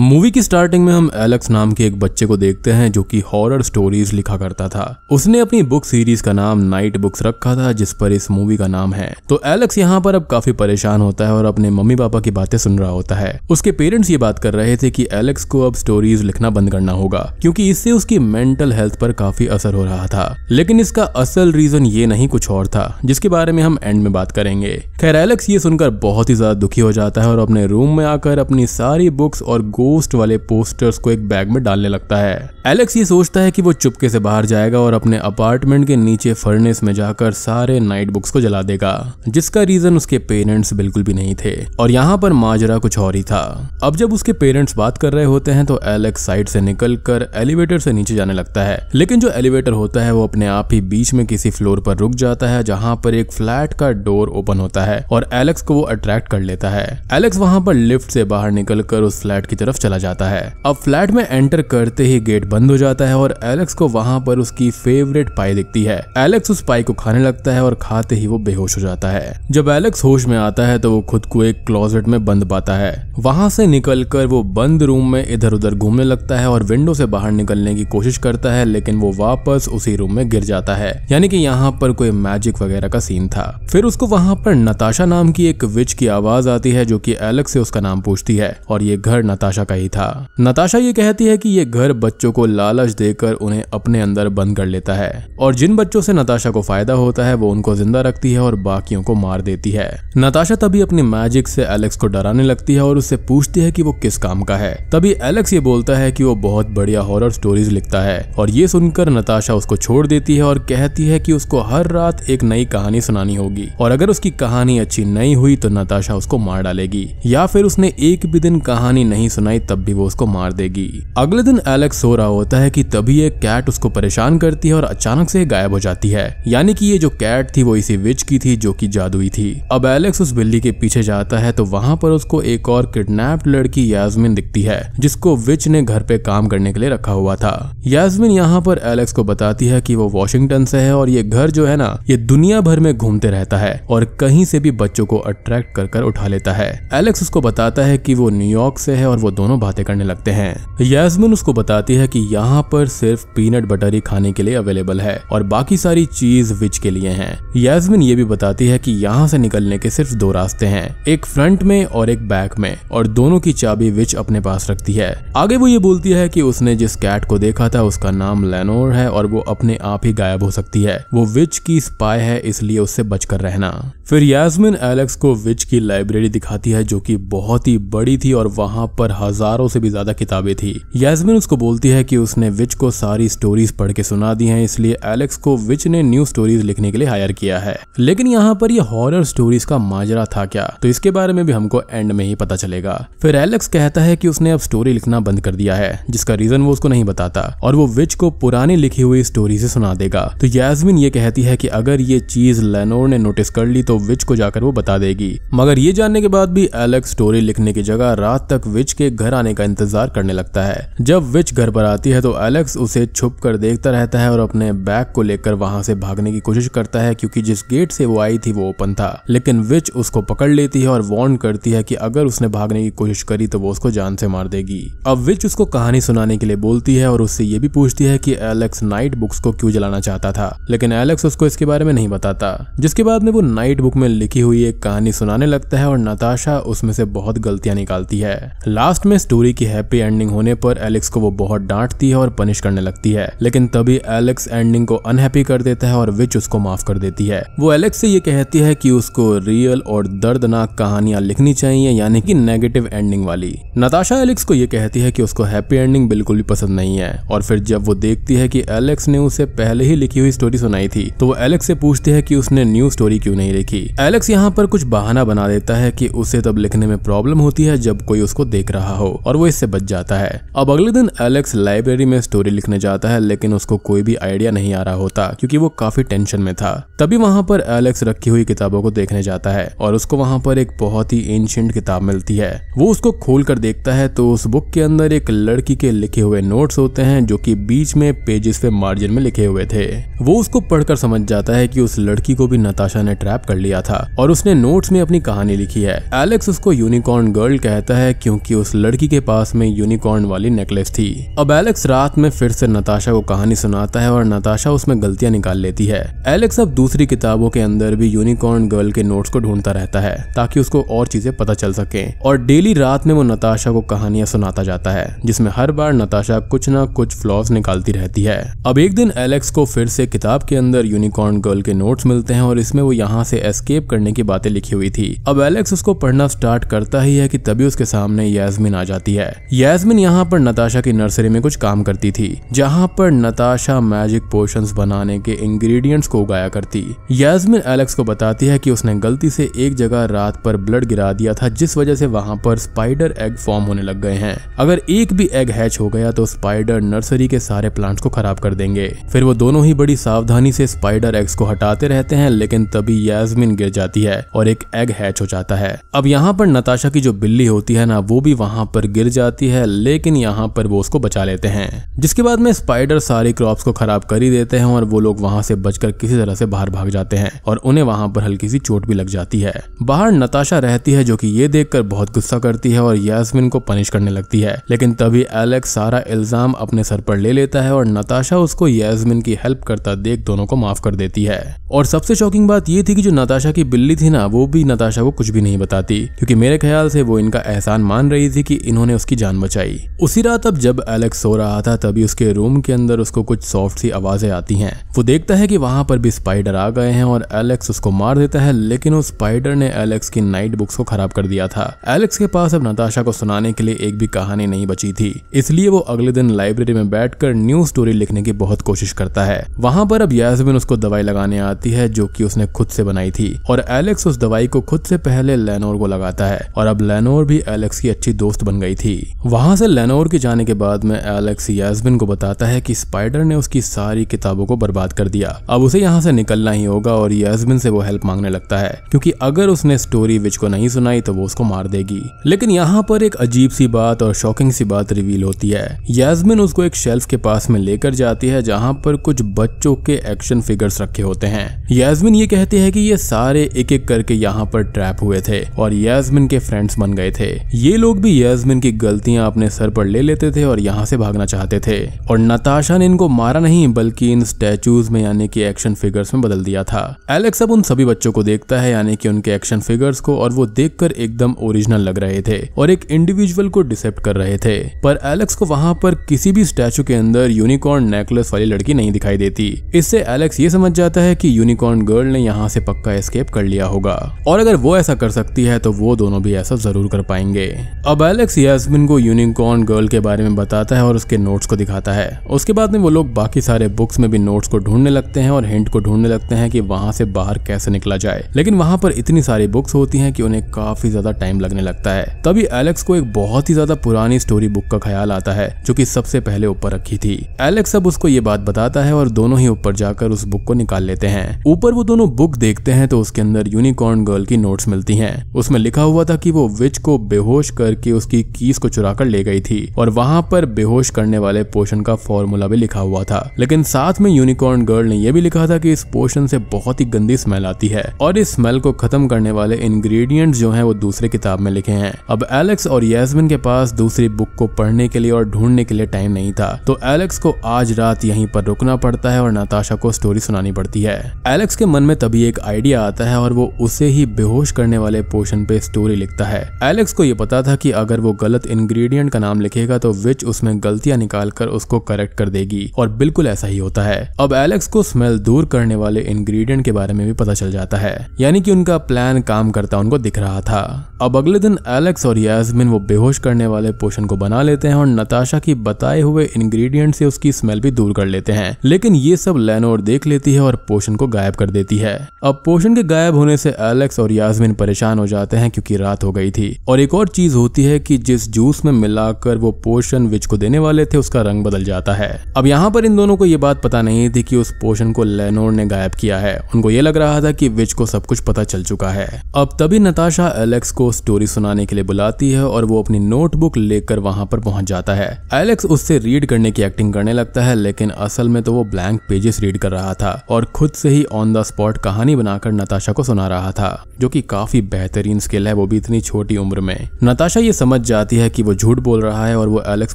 movie की starting में हम एलेक्स नाम के एक बच्चे को देखते हैं जो कि हॉरर स्टोरीज लिखा करता था उसने अपनी बुक सीरीज का नाम नाइट बुक्स रखा था जिस पर इस मूवी का नाम है तो एलेक्स यहाँ पर अब काफी परेशान होता है और अपने मम्मी पापा की बातें सुन रहा होता है उसके पेरेंट्स ये बात कर रहे थे की एलेक्स को अब स्टोरीज लिखना बंद करना होगा क्योंकि इससे उसकी मेंटल हेल्थ पर काफी असर हो रहा था लेकिन इसका असल रीजन ये नहीं कुछ और था जिसके बारे में हम एंड में बात करेंगे खैर एलेक्स ये सुनकर बहुत ही ज्यादा दुखी हो जाता है और अपने रूम में आकर अपनी सारी बुक्स और गो पोस्ट वाले पोस्टर्स को एक बैग में डालने लगता है एलेक्स ये सोचता है कि वो चुपके से बाहर जाएगा और अपने अपार्टमेंट के नीचे फर्नेस में जाकर सारे नाइट बुक्स को जला देगा जिसका रीजन उसके पेरेंट्स बिल्कुल भी नहीं थे और यहाँ पर माजरा कुछ और ही था अब जब उसके पेरेंट्स बात कर रहे होते हैं तो एलेक्स साइड से निकल कर एलिवेटर से नीचे जाने लगता है लेकिन जो एलिवेटर होता है वो अपने आप ही बीच में किसी फ्लोर पर रुक जाता है जहाँ पर एक फ्लैट का डोर ओपन होता है और एलेक्स को वो अट्रैक्ट कर लेता है एलेक्स वहाँ पर लिफ्ट से बाहर निकल कर उस फ्लैट की तरफ तरफ चला जाता है अब फ्लैट में एंटर करते ही गेट बंद हो जाता है और एलेक्स को वहां पर उसकी फेवरेट पाई दिखती है एलेक्स उस पाई को खाने लगता है और खाते ही वो बेहोश हो जाता है जब एलेक्स होश में आता है तो वो खुद को एक क्लोजेट में बंद पाता है वहां से निकल वो बंद रूम में इधर उधर घूमने लगता है और विंडो से बाहर निकलने की कोशिश करता है लेकिन वो वापस उसी रूम में गिर जाता है यानी कि यहाँ पर कोई मैजिक वगैरह का सीन था फिर उसको वहां पर नताशा नाम की एक विच की आवाज आती है जो कि एलेक्स से उसका नाम पूछती है और ये घर नताशा नताशा का ही था नताशा ये कहती है कि ये घर बच्चों को लालच देकर उन्हें अपने अंदर बंद कर लेता है और जिन बच्चों से नताशा को फायदा होता है वो उनको जिंदा रखती है और बाकियों को मार देती है नताशा तभी अपनी मैजिक से एलेक्स को डराने लगती है और उससे पूछती है कि वो किस काम का है तभी एलेक्स ये बोलता है कि वो बहुत बढ़िया हॉरर स्टोरीज लिखता है और ये सुनकर नताशा उसको छोड़ देती है और कहती है कि उसको हर रात एक नई कहानी सुनानी होगी और अगर उसकी कहानी अच्छी नहीं हुई तो नताशा उसको मार डालेगी या फिर उसने एक भी दिन कहानी नहीं सुना सुनाई तब भी वो उसको मार देगी अगले दिन एलेक्स सो रहा होता है कि तभी एक कैट उसको परेशान करती है और अचानक से गायब हो जाती है यानी कि ये जो कैट थी वो इसी विच की थी जो कि जादुई थी अब एलेक्स उस बिल्ली के पीछे जाता है तो वहां पर उसको एक और किडनेप्ड लड़की यास्मिन दिखती है जिसको विच ने घर पे काम करने के लिए रखा हुआ था यास्मिन यहाँ पर एलेक्स को बताती है कि वो वॉशिंगटन से है और ये घर जो है ना ये दुनिया भर में घूमते रहता है और कहीं से भी बच्चों को अट्रैक्ट कर कर उठा लेता है एलेक्स उसको बताता है कि वो न्यूयॉर्क से है और वो दोनों बातें करने लगते हैं यासमिन उसको बताती है कि यहाँ पर सिर्फ पीनट बटर ही खाने के लिए अवेलेबल है और बाकी सारी चीज विच के लिए है यासमिन ये भी बताती है कि यहाँ से निकलने के सिर्फ दो रास्ते हैं एक फ्रंट में और एक बैक में और दोनों की चाबी विच अपने पास रखती है आगे वो ये बोलती है कि उसने जिस कैट को देखा था उसका नाम लेनोर है और वो अपने आप ही गायब हो सकती है वो विच की स्पाई है इसलिए उससे बचकर रहना फिर यास्मिन एलेक्स को विच की लाइब्रेरी दिखाती है जो कि बहुत ही बड़ी थी और वहां पर हर हजारों से भी ज्यादा किताबें थी यासमिन उसको बोलती है कि उसने विच को सारी स्टोरीज पढ़ के सुना दी हैं इसलिए एलेक्स को विच ने न्यू स्टोरीज लिखने के लिए हायर किया है लेकिन यहाँ पर यह हॉरर स्टोरीज का माजरा था क्या तो इसके बारे में भी हमको एंड में ही पता चलेगा फिर एलेक्स कहता है कि उसने अब स्टोरी लिखना बंद कर दिया है जिसका रीजन वो उसको नहीं बताता और वो विच को पुरानी लिखी हुई स्टोरी से सुना देगा तो यासमिन ये कहती है कि अगर ये चीज लेनोर ने नोटिस कर ली तो विच को जाकर वो बता देगी मगर ये जानने के बाद भी एलेक्स स्टोरी लिखने की जगह रात तक विच के घर आने का इंतजार करने लगता है जब विच घर पर आती है तो एलेक्स उसे छुप कर देखता रहता है और अपने बैग को लेकर वहां से भागने की कोशिश करता है क्योंकि जिस गेट से वो आई थी वो ओपन था लेकिन विच उसको पकड़ लेती है और वार्न करती है कि अगर उसने भागने की कोशिश करी तो वो उसको जान से मार देगी अब विच उसको कहानी सुनाने के लिए बोलती है और उससे ये भी पूछती है कि एलेक्स नाइट बुक्स को क्यों जलाना चाहता था लेकिन एलेक्स उसको इसके बारे में नहीं बताता जिसके बाद में वो नाइट बुक में लिखी हुई एक कहानी सुनाने लगता है और नताशा उसमें से बहुत गलतियां निकालती है लास्ट में स्टोरी की हैप्पी एंडिंग होने पर एलेक्स को वो बहुत डांटती है और पनिश करने लगती है लेकिन तभी एलेक्स एंडिंग को अनहैप्पी कर देता है और विच उसको माफ कर देती है वो एलेक्स से ये कहती है कि उसको रियल और दर्दनाक कहानियां लिखनी चाहिए यानी कि नेगेटिव एंडिंग वाली नताशा एलेक्स को ये कहती है कि उसको हैप्पी एंडिंग बिल्कुल भी पसंद नहीं है और फिर जब वो देखती है कि एलेक्स ने उसे पहले ही लिखी हुई स्टोरी सुनाई थी तो वो एलेक्स से पूछती है कि उसने न्यू स्टोरी क्यों नहीं लिखी एलेक्स यहाँ पर कुछ बहाना बना देता है कि उसे तब लिखने में प्रॉब्लम होती है जब कोई उसको देख रहा हो और वो इससे बच जाता है अब अगले दिन एलेक्स लाइब्रेरी में स्टोरी लिखने जाता है लेकिन उसको कोई भी आइडिया नहीं आ रहा होता क्योंकि वो काफी टेंशन में था तभी वहाँ पर एलेक्स रखी हुई किताबों को देखने जाता है और उसको वहाँ पर एक बहुत ही एंशियंट किताब मिलती है वो उसको खोल कर देखता है तो उस बुक के अंदर एक लड़की के लिखे हुए नोट्स होते हैं जो कि बीच में पेजेस पे मार्जिन में लिखे हुए थे वो उसको पढ़कर समझ जाता है कि उस लड़की को भी नताशा ने ट्रैप कर लिया था और उसने नोट्स में अपनी कहानी लिखी है एलेक्स उसको यूनिकॉर्न गर्ल कहता है क्योंकि उस लड़की लड़की के पास में यूनिकॉर्न वाली नेकलेस थी अब एलेक्स रात में फिर से नताशा को कहानी सुनाता है और नताशा उसमें गलतियां निकाल लेती है एलेक्स अब दूसरी किताबों के अंदर भी यूनिकॉर्न गर्ल के नोट्स को ढूंढता रहता है ताकि उसको और चीजें पता चल सके और डेली रात में वो नताशा को कहानियां सुनाता जाता है जिसमे हर बार नताशा कुछ ना कुछ फ्लॉज निकालती रहती है अब एक दिन एलेक्स को फिर से किताब के अंदर यूनिकॉर्न गर्ल के नोट्स मिलते हैं और इसमें वो यहाँ से एस्केप करने की बातें लिखी हुई थी अब एलेक्स उसको पढ़ना स्टार्ट करता ही है कि तभी उसके सामने यास्मिन यास्मिन आ जाती है यासमिन यहाँ पर नताशा की नर्सरी में कुछ काम करती थी जहाँ पर नताशा मैजिक पोर्शन बनाने के इंग्रेडिएंट्स को उगाया करती यासमिन एलेक्स को बताती है कि उसने गलती से एक जगह रात पर ब्लड गिरा दिया था जिस वजह से वहाँ पर स्पाइडर एग फॉर्म होने लग गए हैं अगर एक भी एग हैच हो गया तो स्पाइडर नर्सरी के सारे प्लांट्स को खराब कर देंगे फिर वो दोनों ही बड़ी सावधानी से स्पाइडर एग्स को हटाते रहते हैं लेकिन तभी यासमिन गिर जाती है और एक एग हैच हो जाता है अब यहाँ पर नताशा की जो बिल्ली होती है ना वो भी वहाँ यहाँ पर गिर जाती है लेकिन यहाँ पर वो उसको बचा लेते हैं जिसके बाद में स्पाइडर सारी क्रॉप्स को खराब कर ही देते हैं और वो लोग वहाँ से बचकर किसी तरह से बाहर भाग जाते हैं और उन्हें वहाँ पर हल्की सी चोट भी लग जाती है बाहर नताशा रहती है जो कि ये देखकर बहुत गुस्सा करती है और यासमिन को पनिश करने लगती है लेकिन तभी एलेक्स सारा इल्जाम अपने सर पर ले लेता है और नताशा उसको यासमिन की हेल्प करता देख दोनों को माफ कर देती है और सबसे शॉकिंग बात ये थी कि जो नताशा की बिल्ली थी ना वो भी नताशा को कुछ भी नहीं बताती क्योंकि मेरे ख्याल से वो इनका एहसान मान रही थी कि इन्होंने उसकी जान बचाई उसी रात अब जब एलेक्स सो रहा था तभी उसके रूम के अंदर उसको कुछ सॉफ्ट सी आवाजें आती हैं वो देखता है कि वहां पर भी स्पाइडर आ गए हैं और एलेक्स उसको मार देता है लेकिन उस स्पाइडर ने एलेक्स की नाइट बुक्स को खराब कर दिया था एलेक्स के पास अब नताशा को सुनाने के लिए एक भी कहानी नहीं बची थी इसलिए वो अगले दिन लाइब्रेरी में बैठकर न्यू स्टोरी लिखने की बहुत कोशिश करता है वहां पर अब यासमिन उसको दवाई लगाने आती है जो कि उसने खुद से बनाई थी और एलेक्स उस दवाई को खुद से पहले लेनोर को लगाता है और अब लेनोर भी एलेक्स की अच्छी दोस्त दोस्त बन गई थी वहां से लेनोर के जाने के बाद में एलेक्स यासबिन को बताता है कि स्पाइडर ने उसकी सारी किताबों को बर्बाद कर दिया अब उसे यहाँ से निकलना ही होगा और यासबिन से वो हेल्प मांगने लगता है क्योंकि अगर उसने स्टोरी विच को नहीं सुनाई तो वो उसको मार देगी लेकिन यहाँ पर एक अजीब सी बात और शॉकिंग सी बात रिवील होती है यास्मिन उसको एक शेल्फ के पास में लेकर जाती है जहाँ पर कुछ बच्चों के एक्शन फिगर्स रखे होते हैं यास्मिन ये कहती है कि ये सारे एक एक करके यहाँ पर ट्रैप हुए थे और यास्मिन के फ्रेंड्स बन गए थे ये लोग भी यजमिन की गलतियां अपने सर पर ले लेते थे और यहाँ से भागना चाहते थे और नताशा ने इनको मारा नहीं बल्कि इन स्टैचूज में यानी कि एक्शन फिगर्स में बदल दिया था एलेक्स अब उन सभी बच्चों को देखता है यानी कि उनके एक्शन फिगर्स को और वो देख एकदम ओरिजिनल लग रहे थे और एक इंडिविजुअल को डिसेप्ट कर रहे थे पर एलेक्स को वहां पर किसी भी स्टैचू के अंदर यूनिकॉर्न नेकलेस वाली लड़की नहीं दिखाई देती इससे एलेक्स ये समझ जाता है कि यूनिकॉर्न गर्ल ने यहाँ से पक्का एस्केप कर लिया होगा और अगर वो ऐसा कर सकती है तो वो दोनों भी ऐसा जरूर कर पाएंगे अब एलेक्स एलेक्स यासमिन को यूनिकॉर्न गर्ल के बारे में बताता है और उसके नोट्स को दिखाता है उसके बाद में वो लोग बाकी सारे बुक्स में भी नोट्स को ढूंढने लगते हैं और हिंट को ढूंढने लगते हैं कि वहां से बाहर कैसे निकला जाए लेकिन वहां पर इतनी सारी बुक्स होती हैं कि उन्हें काफी ज्यादा टाइम लगने लगता है तभी एलेक्स को एक बहुत ही ज्यादा पुरानी स्टोरी बुक का ख्याल आता है जो की सबसे पहले ऊपर रखी थी एलेक्स अब उसको ये बात बताता है और दोनों ही ऊपर जाकर उस बुक को निकाल लेते हैं ऊपर वो दोनों बुक देखते हैं तो उसके अंदर यूनिकॉर्न गर्ल की नोट्स मिलती है उसमें लिखा हुआ था कि वो विच को बेहोश करके उस उसकी कीस को चुरा कर ले गई थी और वहां पर बेहोश करने वाले पोषण का फॉर्मूला भी लिखा हुआ था लेकिन साथ में यूनिकॉर्न गर्ल ने यह भी लिखा था कि इस पोषण से बहुत ही गंदी स्मेल आती है और इस स्मेल को खत्म करने वाले इंग्रेडिएंट जो है वो दूसरे किताब में लिखे हैं अब एलेक्स और यस्मिन के पास दूसरी बुक को पढ़ने के लिए और ढूंढने के लिए टाइम नहीं था तो एलेक्स को आज रात यहीं पर रुकना पड़ता है और नताशा को स्टोरी सुनानी पड़ती है एलेक्स के मन में तभी एक आइडिया आता है और वो उसे ही बेहोश करने वाले पोषण पे स्टोरी लिखता है एलेक्स को ये पता था कि अगर अगर वो गलत इंग्रेडिएंट का नाम लिखेगा तो विच उसमें गलतियां निकाल कर उसको करेक्ट कर देगी और बिल्कुल ऐसा ही होता है अब एलेक्स को स्मेल दूर करने वाले इंग्रेडिएंट के बारे में भी पता चल जाता है यानी कि उनका प्लान काम करता उनको दिख रहा था अब अगले दिन एलेक्स और यासमिन वो बेहोश करने वाले पोषण को बना लेते हैं और नताशा की बताए हुए इंग्रेडिएंट से उसकी स्मेल भी दूर कर लेते हैं लेकिन ये सब लेनोर देख लेती है और पोषण को गायब कर देती है अब पोषण के गायब होने से एलेक्स और यासमिन परेशान हो जाते हैं क्योंकि रात हो गई थी और एक और चीज होती है है कि जिस जूस में मिलाकर वो पोषण विच को देने वाले थे उसका रंग बदल जाता है अब यहाँ पर इन दोनों को ये बात पता नहीं थी कि उस पोषण को लेनोर ने गायब किया है उनको ये लग रहा था कि विच को सब कुछ पता चल चुका है अब तभी नताशा एलेक्स को स्टोरी सुनाने के लिए बुलाती है और वो अपनी नोटबुक लेकर वहां पर पहुंच जाता है एलेक्स उससे रीड करने की एक्टिंग करने लगता है लेकिन असल में तो वो ब्लैंक पेजेस रीड कर रहा था और खुद से ही ऑन द स्पॉट कहानी बनाकर नताशा को सुना रहा था जो की काफी बेहतरीन स्किल है वो भी इतनी छोटी उम्र में नताशा ये समझ जाती है कि वो झूठ बोल रहा है और वो एलेक्स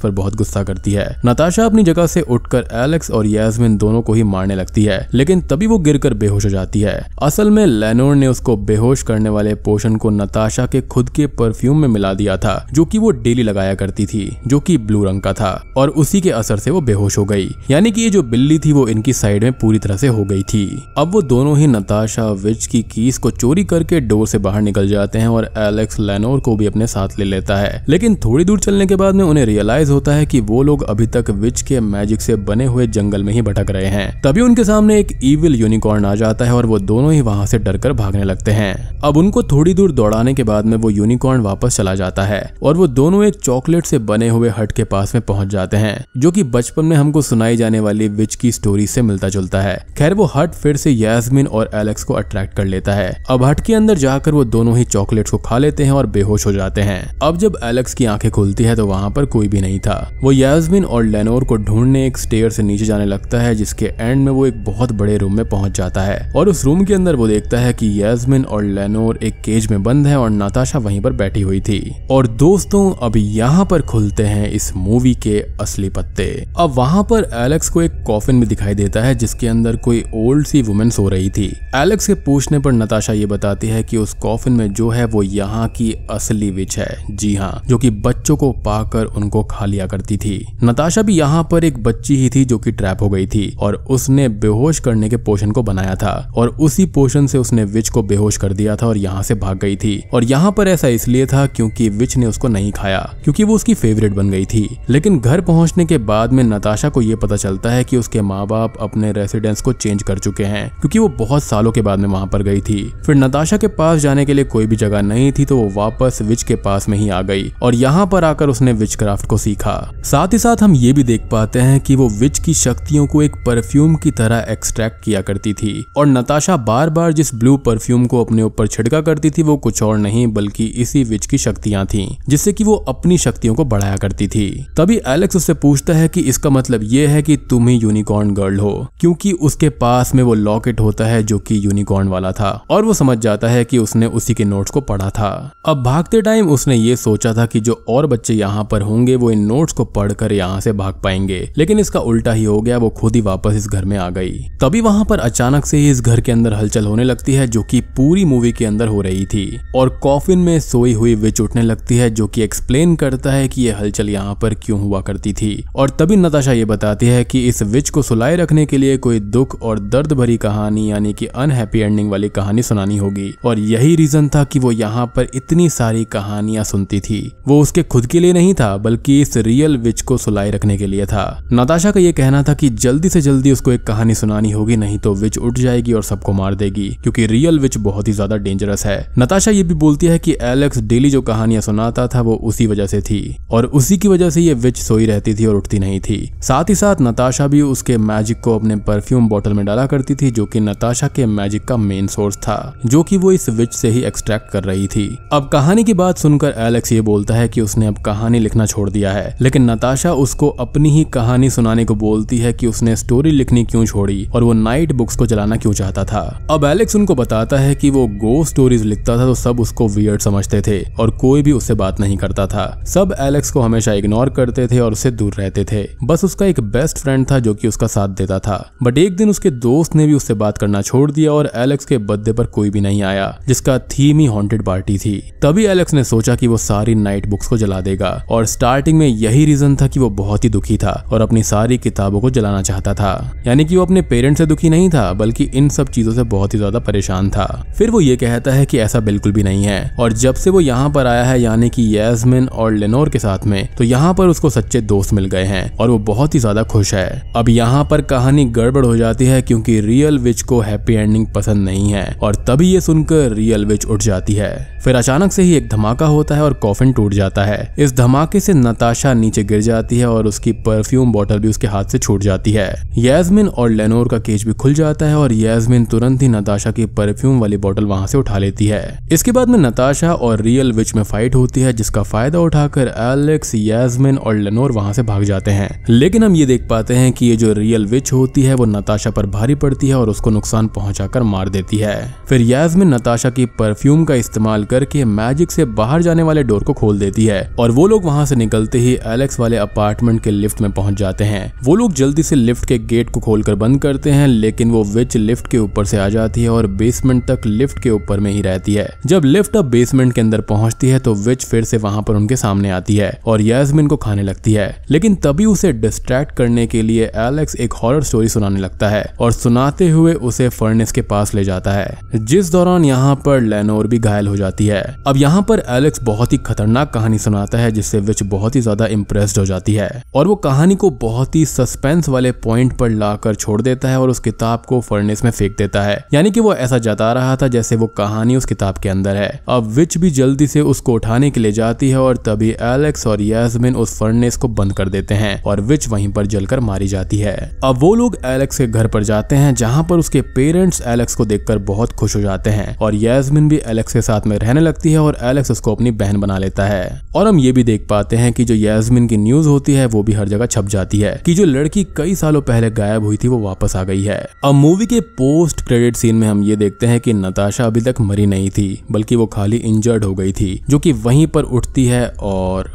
पर बहुत गुस्सा करती है नताशा अपनी जगह से उठकर एलेक्स और यासमिन दोनों को ही मारने लगती है लेकिन तभी वो गिर बेहोश हो जाती है असल में लेनोर ने उसको बेहोश करने वाले पोषण को नताशा के खुद के परफ्यूम में मिला दिया था जो की वो डेली लगाया करती थी जो की ब्लू रंग का था और उसी के असर से वो बेहोश हो गई यानी की ये जो बिल्ली थी वो इनकी साइड में पूरी तरह से हो गई थी अब वो दोनों ही नताशा विच की कीस को चोरी करके डोर से बाहर निकल जाते हैं और एलेक्स लेनोर को भी अपने साथ ले लेता है है लेकिन थोड़ी दूर चलने के बाद में उन्हें रियलाइज होता है की वो लोग अभी तक विच के मैजिक से बने हुए जंगल में ही भटक रहे हैं तभी उनके सामने एक ईविल यूनिकॉर्न आ जाता है और वो दोनों ही वहां से डर भागने लगते हैं अब उनको थोड़ी दूर दौड़ाने के बाद में वो यूनिकॉर्न वापस चला जाता है और वो दोनों एक चॉकलेट से बने हुए हट के पास में पहुंच जाते हैं जो कि बचपन में हमको सुनाई जाने वाली विच की स्टोरी से मिलता जुलता है खैर वो हट फिर से यास्मिन और एलेक्स को अट्रैक्ट कर लेता है अब हट के अंदर जाकर वो दोनों ही चॉकलेट को खा लेते हैं और बेहोश हो जाते हैं अब जब जब एलेक्स की आंखें खुलती है तो वहां पर कोई भी नहीं था वो याजमिन और लेनोर को ढूंढने एक स्टेयर से नीचे जाने लगता है जिसके एंड में वो एक बहुत बड़े रूम में पहुंच जाता है और उस रूम के अंदर वो देखता है कि यासमिन और लेनोर एक केज में बंद है और नाताशा वहीं पर बैठी हुई थी और दोस्तों अब यहाँ पर खुलते हैं इस मूवी के असली पत्ते अब वहाँ पर एलेक्स को एक कॉफिन भी दिखाई देता है जिसके अंदर कोई ओल्ड सी वुमेन सो रही थी एलेक्स के पूछने पर नताशा ये बताती है कि उस कॉफिन में जो है वो यहाँ की असली विच है जी हाँ मछलियां जो कि बच्चों को पाकर उनको खा लिया करती थी नताशा भी यहाँ पर एक बच्ची ही थी जो कि ट्रैप हो गई थी और उसने बेहोश करने के पोषण को बनाया था और उसी पोषण से उसने विच को बेहोश कर दिया था और यहाँ से भाग गई थी और यहाँ पर ऐसा इसलिए था क्योंकि विच ने उसको नहीं खाया क्योंकि वो उसकी फेवरेट बन गई थी लेकिन घर पहुंचने के बाद में नताशा को यह पता चलता है कि उसके माँ बाप अपने रेसिडेंस को चेंज कर चुके हैं क्योंकि वो बहुत सालों के बाद में वहां पर गई थी फिर नताशा के पास जाने के लिए कोई भी जगह नहीं थी तो वो वापस विच के पास में ही आ गई गई और यहाँ पर आकर उसने क्राफ्ट को सीखा साथ ही साथ हम ये भी देख पाते हैं कि वो विच की शक्तियों को एक परफ्यूम की तरह एक्सट्रैक्ट किया करती थी और नताशा बार बार जिस ब्लू परफ्यूम को अपने ऊपर छिड़का करती थी वो कुछ और नहीं बल्कि इसी विच की शक्तियां थी जिससे कि वो अपनी शक्तियों को बढ़ाया करती थी तभी एलेक्स उससे पूछता है कि इसका मतलब ये है कि तुम ही यूनिकॉर्न गर्ल हो क्योंकि उसके पास में वो लॉकेट होता है जो कि यूनिकॉर्न वाला था और वो समझ जाता है कि उसने उसी के नोट्स को पढ़ा था अब भागते टाइम उसने ये सोच सोचा था कि जो और बच्चे यहाँ पर होंगे वो इन नोट्स को पढ़कर यहाँ से भाग पाएंगे लेकिन इसका उल्टा ही हो गया वो खुद ही वापस इस घर में आ गई तभी वहाँ पर अचानक से ही इस घर के अंदर हलचल होने लगती है जो की पूरी मूवी के अंदर हो रही थी और कॉफिन में सोई हुई विच उठने लगती है जो की एक्सप्लेन करता है की ये हलचल यहाँ पर क्यों हुआ करती थी और तभी नताशा ये बताती है की इस विच को सुलाए रखने के लिए कोई दुख और दर्द भरी कहानी यानी कि अनहैपी एंडिंग वाली कहानी सुनानी होगी और यही रीजन था कि वो यहाँ पर इतनी सारी कहानियां सुनती थी थी वो उसके खुद के लिए नहीं था बल्कि इस रियल विच को सुलाए रखने के लिए था नताशा का ये कहना था कि जल्दी से जल्दी उसको एक कहानी सुनानी होगी नहीं तो विच उठ जाएगी और सबको मार देगी क्योंकि रियल विच बहुत ही ज्यादा डेंजरस है नताशा ये भी बोलती है कि एलेक्स डेली जो कहानियां सुनाता था वो उसी वजह से थी और उसी की वजह से ये विच सोई रहती थी और उठती नहीं थी साथ ही साथ नताशा भी उसके मैजिक को अपने परफ्यूम बॉटल में डाला करती थी जो कि नताशा के मैजिक का मेन सोर्स था जो कि वो इस विच से ही एक्सट्रैक्ट कर रही थी अब कहानी की बात सुनकर एलेक्स ये बोलता है कि उसने अब कहानी लिखना छोड़ दिया है लेकिन नताशा उसको अपनी ही कहानी सुनाने को बोलती है कि उसने स्टोरी लिखनी क्यों छोड़ी और वो नाइट बुक्स को चलाना क्यों चाहता था अब एलेक्स उनको बताता है कि वो गो स्टोरीज लिखता था तो सब उसको वियर्ड समझते थे और कोई भी उससे बात नहीं करता था सब एलेक्स को हमेशा इग्नोर करते थे और उससे दूर रहते थे बस उसका एक बेस्ट फ्रेंड था जो की उसका साथ देता था बट एक दिन उसके दोस्त ने भी उससे बात करना छोड़ दिया और एलेक्स के बर्थडे पर कोई भी नहीं आया जिसका थीम ही हॉन्टेड पार्टी थी तभी एलेक्स ने सोचा की वो सारे सारी नाइट बुक्स को जला देगा और स्टार्टिंग में यही रीजन था कि वो बहुत ही दुखी था और अपनी सारी किताबों को जलाना चाहता था यानी कि वो अपने पेरेंट्स से दुखी नहीं था बल्कि इन सब चीजों से बहुत ही ज्यादा परेशान था फिर वो ये कहता है कि ऐसा बिल्कुल भी नहीं है और जब से वो यहाँ पर आया है यानी कि यास्मिन और लेनोर के साथ में तो यहाँ पर उसको सच्चे दोस्त मिल गए हैं और वो बहुत ही ज्यादा खुश है अब यहाँ पर कहानी गड़बड़ हो जाती है क्योंकि रियल विच को हैप्पी एंडिंग पसंद नहीं है और तभी ये सुनकर रियल विच उठ जाती है फिर अचानक से ही एक धमाका होता है और कॉफिन टूट जाता है इस धमाके से नताशा नीचे गिर जाती है और उसकी परफ्यूम बॉटल भी उसके हाथ से छूट जाती है याजमिन और लेनोर का केज भी खुल जाता है और याजमिन तुरंत ही नताशा की परफ्यूम वाली बॉटल वहां से उठा लेती है इसके बाद में नताशा और रियल विच में फाइट होती है जिसका फायदा उठाकर एलेक्स याजमिन और लेनोर वहां से भाग जाते हैं लेकिन हम ये देख पाते हैं कि ये जो रियल विच होती है वो नताशा पर भारी पड़ती है और उसको नुकसान पहुंचाकर मार देती है फिर याजमिन नताशा की परफ्यूम का इस्तेमाल करके मैजिक से बाहर जाने वाले डोर को खोल देती है और वो लोग वहाँ से निकलते ही एलेक्स वाले अपार्टमेंट के लिफ्ट में पहुंच जाते हैं वो लोग जल्दी से लिफ्ट के गेट को खोलकर बंद करते हैं लेकिन वो विच लिफ्ट के ऊपर से आ जाती है और बेसमेंट तक लिफ्ट के ऊपर में ही रहती है जब लिफ्ट अब बेसमेंट के अंदर पहुंचती है तो विच फिर से वहां पर उनके सामने आती है और यास्मिन को खाने लगती है लेकिन तभी उसे डिस्ट्रैक्ट करने के लिए एलेक्स एक हॉरर स्टोरी सुनाने लगता है और सुनाते हुए उसे फर्नेस के पास ले जाता है जिस दौरान यहाँ पर लेनोर भी घायल हो जाती है अब यहाँ पर एलेक्स बहुत ही खतरनाक कहानी सुनाता है जिससे विच बहुत ही ज्यादा इम्प्रेस्ड हो जाती है और वो कहानी को बहुत ही सस्पेंस वाले पॉइंट पर लाकर छोड़ देता है और उस किताब को फर्नेस में फेंक देता है यानी कि वो ऐसा जता रहा था जैसे वो कहानी उस किताब के अंदर है अब विच भी जल्दी से उसको उठाने के लिए जाती है और तभी एलेक्स और यासमिन उस फर्नेस को बंद कर देते हैं और विच वहीं पर जलकर मारी जाती है अब वो लोग एलेक्स के घर पर जाते हैं जहाँ पर उसके पेरेंट्स एलेक्स को देखकर बहुत खुश हो जाते हैं और यासमिन भी एलेक्स के साथ में रहने लगती है और एलेक्स उसको अपनी बहन बना लेता है और हम ये भी देख पाते हैं कि जो यास्मिन की न्यूज होती है वो भी हर जगह छप जाती है कि जो लड़की कई सालों पहले गायब हुई थी वो वापस आ गई है अब मूवी के पोस्ट क्रेडिट सीन में हम ये देखते हैं कि नताशा अभी तक मरी नहीं थी बल्कि वो खाली इंजर्ड हो गई थी जो कि वहीं पर उठती है और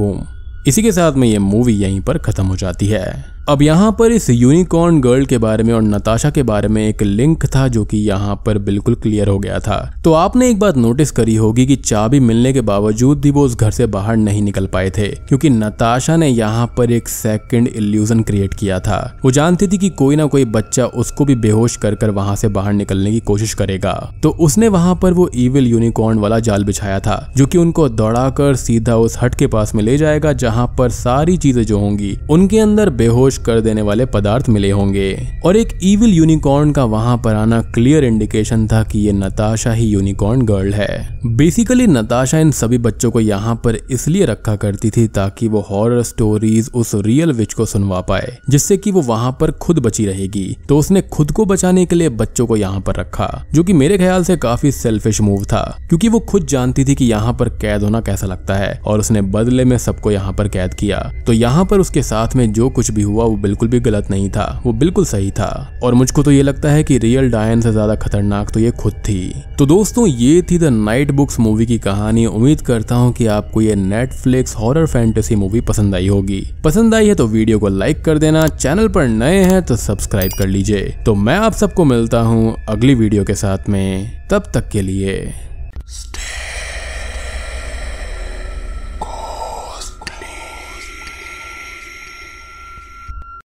बूम इसी के साथ में ये मूवी यहीं पर खत्म हो जाती है अब यहाँ पर इस यूनिकॉर्न गर्ल के बारे में और नताशा के बारे में एक लिंक था जो कि यहाँ पर बिल्कुल क्लियर हो गया था तो आपने एक बात नोटिस करी होगी कि चाबी मिलने के बावजूद भी वो उस घर से बाहर नहीं निकल पाए थे क्योंकि नताशा ने यहाँ पर एक सेकंड इल्यूजन क्रिएट किया था वो जानती थी कि कोई ना कोई बच्चा उसको भी बेहोश कर कर वहां से बाहर निकलने की कोशिश करेगा तो उसने वहां पर वो इविल यूनिकॉर्न वाला जाल बिछाया था जो की उनको दौड़ा सीधा उस हट के पास में ले जाएगा जहां पर सारी चीजें जो होंगी उनके अंदर बेहोश बेहोश कर देने वाले पदार्थ मिले होंगे और एक ईविल यूनिकॉर्न का वहां पर आना क्लियर इंडिकेशन था कि ये नताशा ही यूनिकॉर्न गर्ल है बेसिकली नताशा इन सभी बच्चों को यहाँ पर इसलिए रखा करती थी ताकि वो हॉरर स्टोरीज उस रियल विच को सुनवा पाए जिससे कि वो वहां पर खुद बची रहेगी तो उसने खुद को बचाने के लिए बच्चों को यहाँ पर रखा जो कि मेरे ख्याल से काफी सेल्फिश मूव था क्योंकि वो खुद जानती थी कि यहाँ पर कैद होना कैसा लगता है और उसने बदले में सबको यहाँ पर कैद किया तो यहाँ पर उसके साथ में जो कुछ भी हुआ हुआ वो बिल्कुल भी गलत नहीं था वो बिल्कुल सही था और मुझको तो ये लगता है कि रियल डायन से ज्यादा खतरनाक तो ये खुद थी तो दोस्तों ये थी द नाइट बुक्स मूवी की कहानी उम्मीद करता हूँ कि आपको ये नेटफ्लिक्स हॉरर फैंटेसी मूवी पसंद आई होगी पसंद आई है तो वीडियो को लाइक कर देना चैनल पर नए हैं तो सब्सक्राइब कर लीजिए तो मैं आप सबको मिलता हूँ अगली वीडियो के साथ में तब तक के लिए